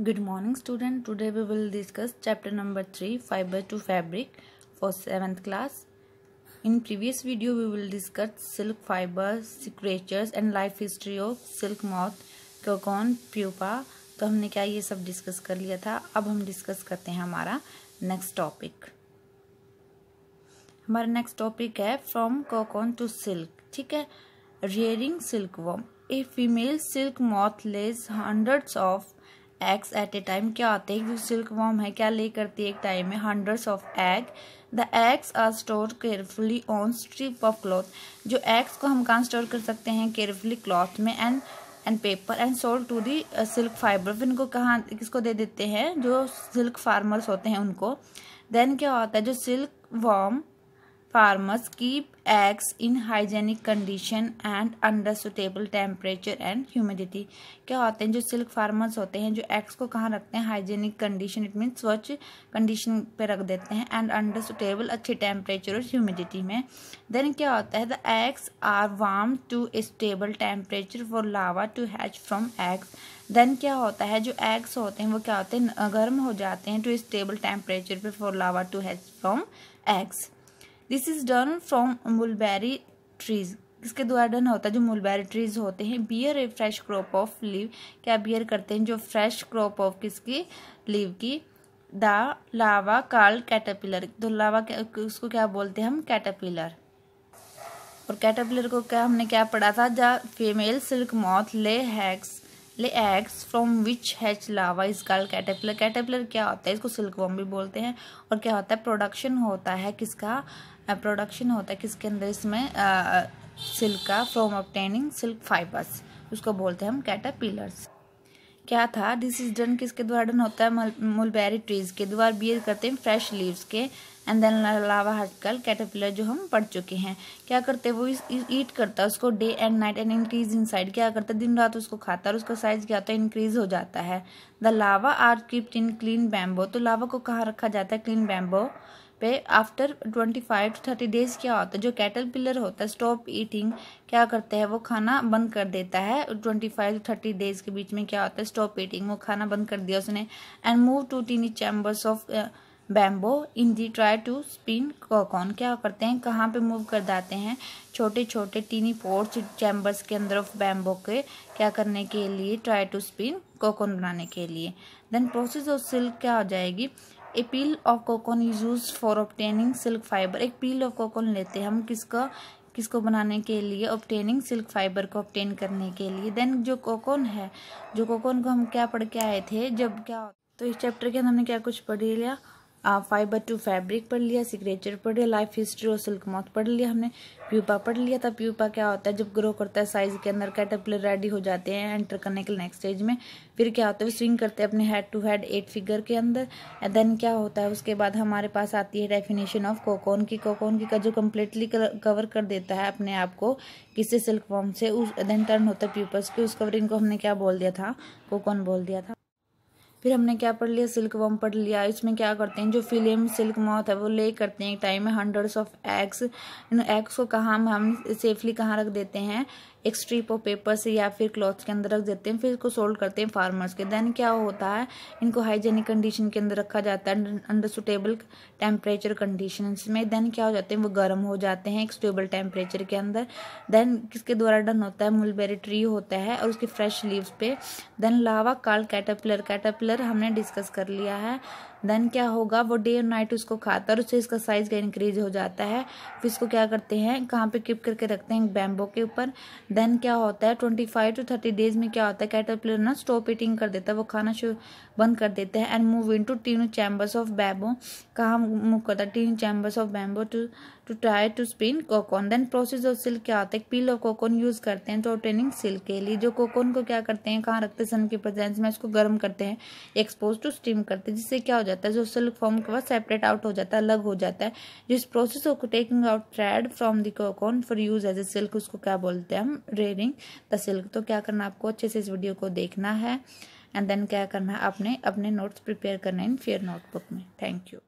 good morning student today we will discuss chapter number three fibre to fabric for seventh class in previous video we will discuss silk fibre sericultures and life history of silk moth cocoon pupa तो हमने क्या ये सब discuss कर लिया था अब हम डिस्कस करते हैं हमारा नेक्स्ट टॉपिक हमारा नेक्स्ट टॉपिक है फ्रॉम कोकॉन टू सिल्क ठीक है rearing silk worm a female silk moth lays hundreds of eggs at a time क्या आते हैं सिल्क वॉर्म है क्या ले करती है एक टाइम में hundreds of egg the eggs are store carefully on strip of cloth जो एग्स को हम कहाँ स्टोर कर सकते हैं केयरफुली क्लॉथ में and and paper and sold to the silk fibre फिर इनको कहाँ किसको दे देते हैं जो सिल्क फार्मर्स होते हैं उनको देन क्या होता है जो silk worm farmers keep eggs in hygienic condition and under suitable temperature and humidity क्या होते हैं जो सिल्क फार्मर्स होते हैं जो एग्स को कहाँ रखते हैं हाइजेनिक कंडीशन इट मीन स्वच्छ कंडीशन पे रख देते हैं एंड अंडर सुटेबल अच्छे टेम्परेचर और ह्यूमिडिटी में देन क्या होता है the eggs are warm to stable temperature for larva to hatch from eggs then क्या होता है जो एग्स होते हैं वो क्या होते हैं गर्म हो जाते हैं टू स्टेबल टेम्परेचर पे for larva to hatch from eggs this is done from mulberry trees किसके द्वारा डन होता है जो मुलबेरी ट्रीज होते हैं bear a fresh crop of leave क्या बियर करते हैं जो फ्रेश क्रॉप ऑफ किसकी लीव की द लावा कार्ड कैटापिलर तो लावा उसको क्या बोलते हैं हम कैटापिलर और कैटापिलर को क्या हमने क्या पढ़ा था the female silk moth lay eggs lay eggs from which hatch larva is called caterpillar caterpillar क्या होता है इसको सिल्कवॉम भी बोलते हैं और क्या होता है प्रोडक्शन होता है किसका प्रोडक्शन होता है किसके अंदर इसमें सिल्क का फ्रॉम ऑप्टेनिंग सिल्क फाइबर्स उसको बोलते हैं हम कैटापिलर्स क्या था दिस इज डन किसके द्वारा डन होता है मुलबेरी ट्रीज के द्वारा बियर करते हैं फ्रेश लीव्स के and then larva hatch called caterpillar जो हम पढ़ चुके हैं क्या करते हैं वो ईट करता है उसको day and night and increase in size क्या करता है दिन रात उसको खाता है और उसका साइज क्या होता है इंक्रीज हो जाता है the larva are kept in clean bamboo तो लावा को कहाँ रखा जाता है क्लीन बैम्बो पे after twenty five to thirty days क्या होता है जो कैटल पिलर होता है स्टॉप ईटिंग क्या करते हैं वो खाना बंद कर देता है twenty five to thirty days के बीच में क्या होता है स्टॉप ईटिंग वो खाना बंद कर दिया उसने and move to tiny chambers of bamboo in the try to spin cocoon क्या करते हैं कहाँ पे मूव कर जाते हैं छोटे छोटे टीनी पोर्ट्स चैम्बर्स के अंदर ऑफ बैम्बो के क्या करने के लिए ट्राई टू स्पिन कॉकॉन बनाने के लिए देन प्रोसेस ऑफ सिल्क क्या हो जाएगी a peel of cocoon is use for obtaining silk fibre एक पील ऑफ कोकोन लेते हैं हम किसका किसको बनाने के लिए ऑप्टेनिंग सिल्क फाइबर को ऑप्टेन करने के लिए देन जो कोकोन है जो कोकोन को हम क्या पढ़ के आए थे जब क्या तो इस चैप्टर के अंदर हमने क्या कुछ पढ़ लिया फाइबर टू फैब्रिक पढ़ लिया सिग्नेचर पढ़ लिया लाइफ हिस्ट्री और सिल्क मॉथ पढ़ लिया हमने प्यूपा पढ़ लिया था प्यूपा क्या होता है जब ग्रो करता है साइज के अंदर कैटरपिलर रेडी हो जाते हैं एंटर करने के नेक्स्ट स्टेज में फिर क्या होता है स्विंग करते हैं अपने head to head eight figure के अंदर देन क्या होता है उसके बाद हमारे पास आती है डेफिनेशन ऑफ कोकोन की कोकोन की का जो कम्प्लीटली कवर कर देता है अपने आप को किसी सिल्क फॉर्म से उस देन टर्न होता है प्यूपर्स की उस कवरिंग को हमने क्या बोल दिया था कोकोन बोल दिया था फिर हमने क्या पढ़ लिया सिल्क वम पढ़ लिया इसमें क्या करते हैं जो फिलेम सिल्क मॉथ है वो ले करते हैं एक टाइम में हंड्रेड्स ऑफ एग्स इन एग्स को कहाँ हम सेफली कहाँ रख देते हैं एक स्ट्रिप ऑफ पेपर से या फिर क्लॉथ के अंदर रख देते हैं फिर इसको सोल्ड करते हैं फार्मर्स के देन क्या होता है इनको हाइजेनिक कंडीशन के अंदर रखा जाता है अंडर सुटेबल टेम्परेचर कंडीशन में देन क्या हो जाते हैं वो गर्म हो जाते हैं एक स्टेबल टेम्परेचर के अंदर देन किसके द्वारा डन होता है मुलबेरी ट्री होता है और उसके फ्रेश लीव्स पे then larva call caterpillar caterpillar हमने डिस्कस कर लिया है देन क्या होगा वो डे और नाइट उसको खाता है और उससे इसका साइज का इंक्रीज हो जाता है फिर इसको क्या करते हैं कहाँ पे किप करके रखते हैं बैम्बो के ऊपर देन क्या होता है twenty five to thirty days में क्या होता है कैटरपिलर ना स्टॉप ईटिंग कर देता है वो खाना बंद कर देते हैं and move into tin chambers of bamboo कहाँ मूव करता है tin chambers of bamboo to to try to spin cocoon then process of silk क्या होता है पील ऑफ कोकोन यूज़ करते हैं तो ट्रेनिंग सिल्क के लिए जो कोकोन को क्या करते हैं कहाँ रखते हैं सन के प्रेजेंस में इसको गर्म करते हैं एक्सपोज टू स्टीम करते हैं जिससे क्या हो जाता है जाता है सिल्क फॉर्म के बाद सेपरेट आउट हो जाता है अलग हो जाता है जिस प्रोसेस को taking out thread from the cocoon for use as a silk उसको क्या बोलते हैं हम रेयरिंग द सिल्क तो क्या करना आपको अच्छे से इस वीडियो को देखना है एंड देन क्या करना है आपने अपने नोट्स प्रिपेयर करना है इन फेयर नोटबुक में थैंक यू